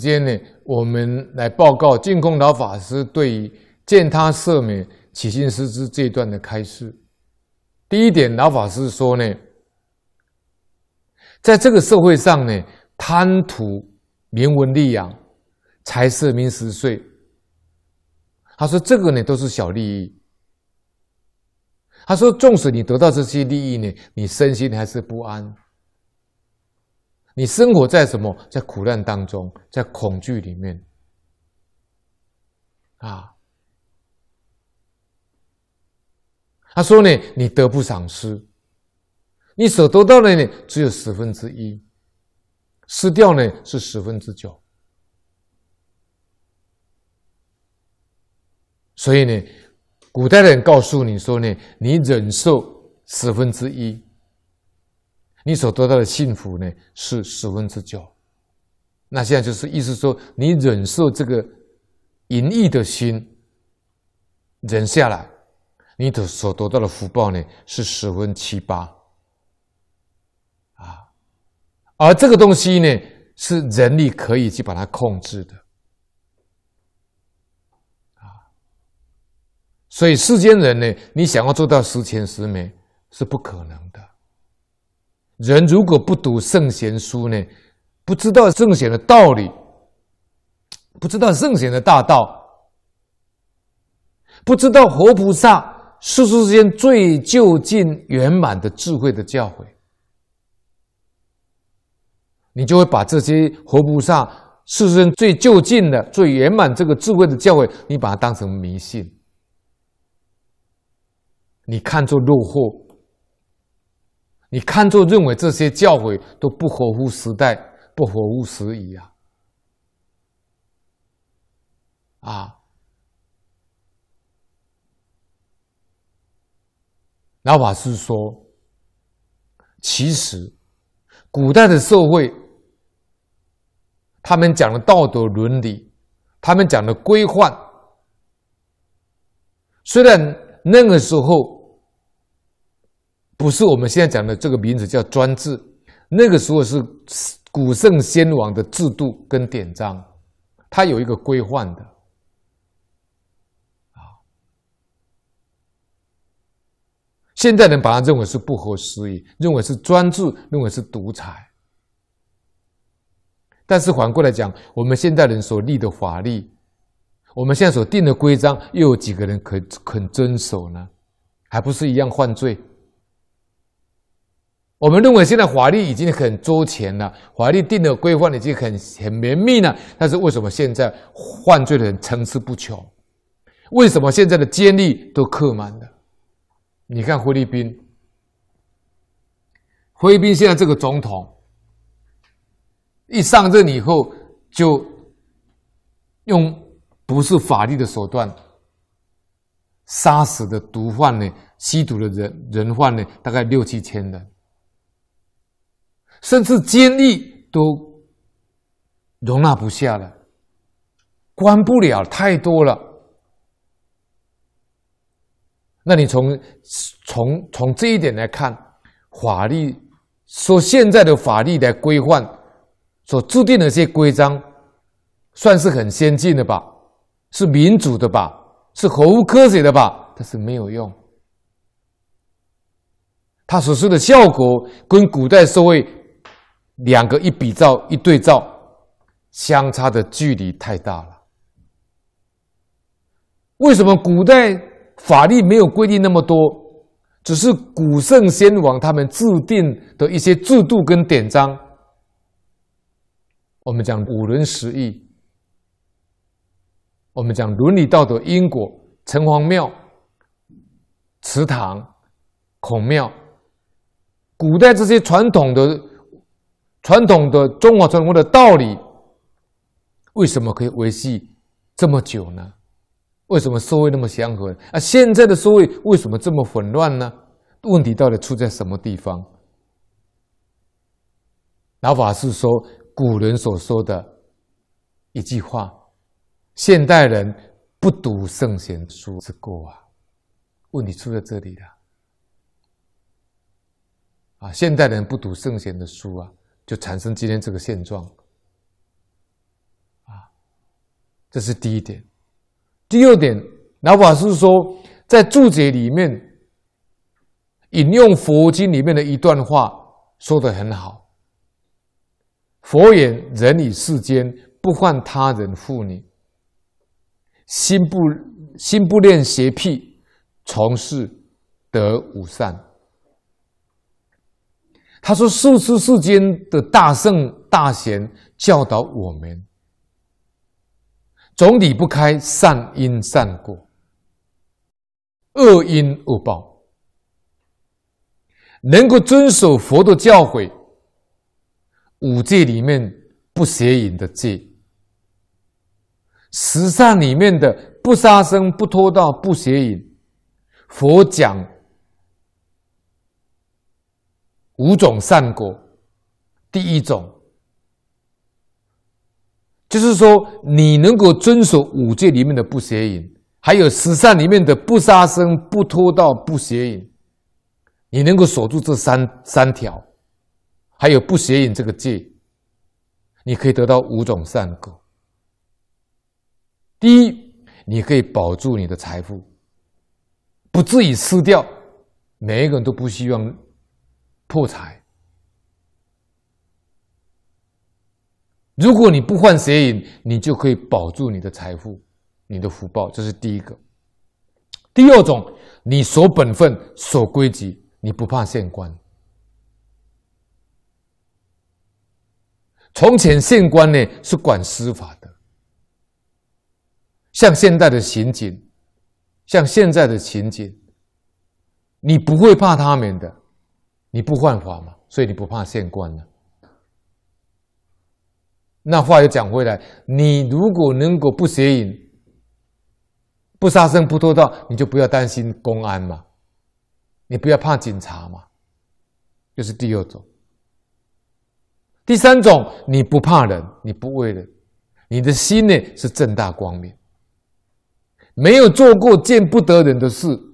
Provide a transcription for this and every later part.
间呢，我们来报告净空老法师对于见他赦免起心师之这段的开示。第一点，老法师说呢，在这个社会上呢，贪图名闻利养、财色名食睡，他说这个呢都是小利益。他说，纵使你得到这些利益呢，你身心还是不安。你生活在什么？在苦难当中，在恐惧里面，啊！他说呢，你得不偿失，你所得到的呢只有十分之一，失掉呢是十分之九。所以呢，古代的人告诉你说呢，你忍受十分之一。你所得到的幸福呢，是十分之九。那现在就是意思说，你忍受这个淫逸的心忍下来，你的所得到的福报呢，是十分七八啊。而这个东西呢，是人力可以去把它控制的啊。所以世间人呢，你想要做到十全十美是不可能的。人如果不读圣贤书呢，不知道圣贤的道理，不知道圣贤的大道，不知道活菩萨世世间最究竟圆满的智慧的教诲，你就会把这些活菩萨世间最究竟的最圆满这个智慧的教诲，你把它当成迷信，你看作落后。你看作认为这些教诲都不合乎时代，不合乎时宜啊！啊，老法师说，其实古代的社会，他们讲的道德伦理，他们讲的规范，虽然那个时候。不是我们现在讲的这个名字叫专制，那个时候是古圣先王的制度跟典章，它有一个规范的，啊，现在人把它认为是不合时宜，认为是专制，认为是独裁。但是反过来讲，我们现代人所立的法律，我们现在所定的规章，又有几个人肯肯遵守呢？还不是一样犯罪？我们认为现在法律已经很周全了，法律定的规范已经很很绵密了。但是为什么现在犯罪的人层出不穷？为什么现在的监狱都客满了？你看菲律宾，菲律宾现在这个总统一上任以后，就用不是法律的手段杀死的毒贩呢、吸毒的人人贩呢，大概六七千人。甚至监狱都容纳不下了，关不了太多了。那你从从从这一点来看，法律说现在的法律的规范所制定的一些规章，算是很先进的吧？是民主的吧？是合乎科学的吧？但是没有用，它所说的效果跟古代社会。两个一比照一对照，相差的距离太大了。为什么古代法律没有规定那么多？只是古圣先王他们制定的一些制度跟典章。我们讲五伦十义，我们讲伦理道德、因果、城隍庙、祠堂、孔庙，古代这些传统的。传统的中华传统的道理，为什么可以维系这么久呢？为什么社会那么祥和？啊，现在的社会为什么这么混乱呢？问题到底出在什么地方？老法师说，古人所说的一句话：“现代人不读圣贤书是过啊，问题出在这里了。”啊，现代人不读圣贤的书啊。就产生今天这个现状，啊，这是第一点。第二点，老法师说，在注解里面引用佛经里面的一段话，说的很好：“佛言，人以世间不患他人负你，心不心不恋邪僻，从事得五善。”他说：“世出世间的大圣大贤教导我们，总离不开善因善果，恶因恶报。能够遵守佛的教诲，五戒里面不邪淫的戒，十善里面的不杀生、不偷盗、不邪淫。佛讲。”五种善果，第一种就是说，你能够遵守五戒里面的不邪淫，还有十善里面的不杀生、不偷盗、不邪淫，你能够守住这三三条，还有不邪淫这个戒，你可以得到五种善果。第一，你可以保住你的财富，不至于失掉。每一个人都不希望。破财，如果你不换邪淫，你就可以保住你的财富、你的福报。这是第一个。第二种，你守本分、守规矩，你不怕县官。从前县官呢是管司法的，像现在的刑警，像现在的刑警，你不会怕他们的。你不犯法嘛，所以你不怕县官呢。那话又讲回来，你如果能够不邪淫、不杀生、不偷盗，你就不要担心公安嘛，你不要怕警察嘛，就是第二种。第三种，你不怕人，你不畏人，你的心呢是正大光明，没有做过见不得人的事。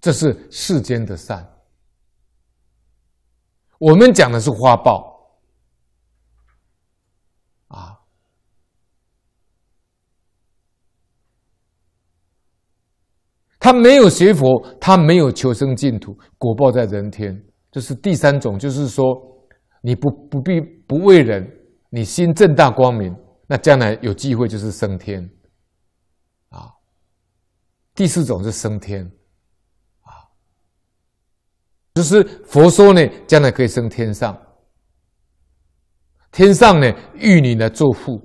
这是世间的善，我们讲的是花报啊。他没有学佛，他没有求生净土，果报在人天，这是第三种，就是说你不不必不为人，你心正大光明，那将来有机会就是升天啊。第四种是升天。就是佛说呢，将来可以升天上，天上呢遇你来做父。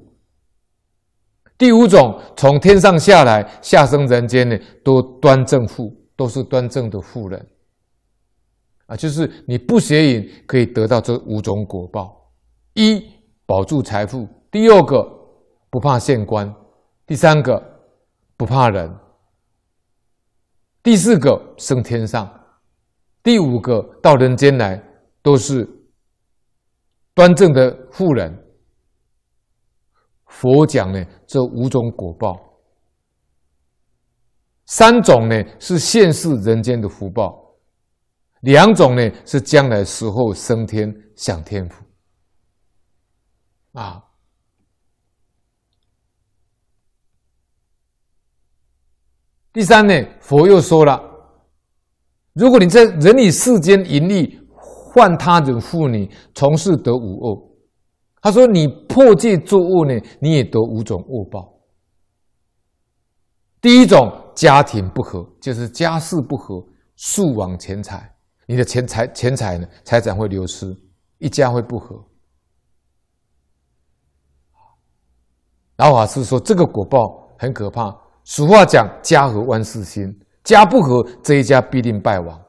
第五种从天上下来下生人间呢，都端正富，都是端正的富人。啊，就是你不邪淫，可以得到这五种果报：一保住财富；第二个不怕县官；第三个不怕人；第四个升天上。第五个到人间来都是端正的富人。佛讲呢，这五种果报，三种呢是现世人间的福报，两种呢是将来死后升天享天福。啊，第三呢，佛又说了。如果你在人与世间盈利，换他人负你，从事得五恶。他说：“你破戒作恶呢，你也得五种恶报。第一种，家庭不和，就是家事不和，数往钱财，你的钱财钱财呢，财产会流失，一家会不和。”老法师说：“这个果报很可怕。俗话讲，家和万事兴。”家不和，这一家必定败亡。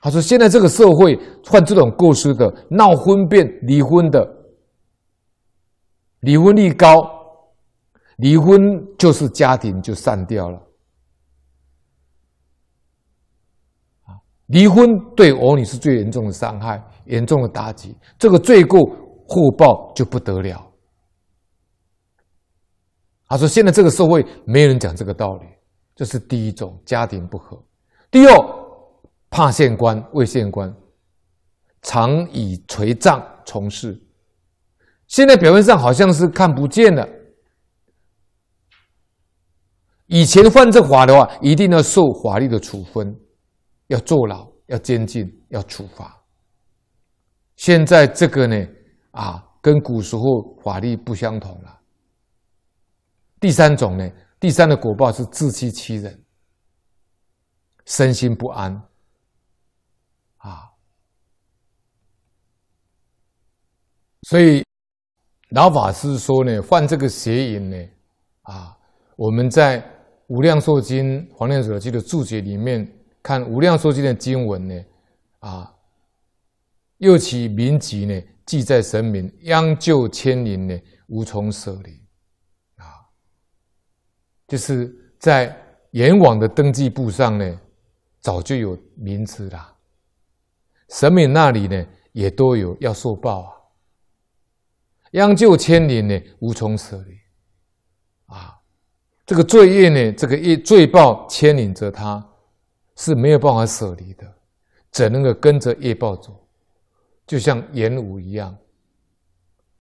他说：“现在这个社会犯这种过失的，闹婚变、离婚的，离婚率高，离婚就是家庭就散掉了。啊，离婚对儿女是最严重的伤害，严重的打击，这个罪过互报就不得了。”他说：“现在这个社会没有人讲这个道理。”这是第一种，家庭不和。第二，怕县官畏县官，常以垂杖从事。现在表面上好像是看不见了。以前犯这法的话，一定要受法律的处分，要坐牢，要监禁，要处罚。现在这个呢，啊，跟古时候法律不相同了。第三种呢？第三的果报是自欺欺人，身心不安，啊！所以老法师说呢，犯这个邪淫呢，啊，我们在《无量寿经》黄念祖的注解里面看《无量寿经》的经文呢，啊，又起名籍呢，记在神明，殃救千民呢，无从舍离。就是在阎王的登记簿上呢，早就有名字啦。神明那里呢也都有要受报啊，央救千里呢无从舍离啊，这个罪业呢，这个业罪报牵引着他，是没有办法舍离的，只能够跟着业报走，就像阎武一样。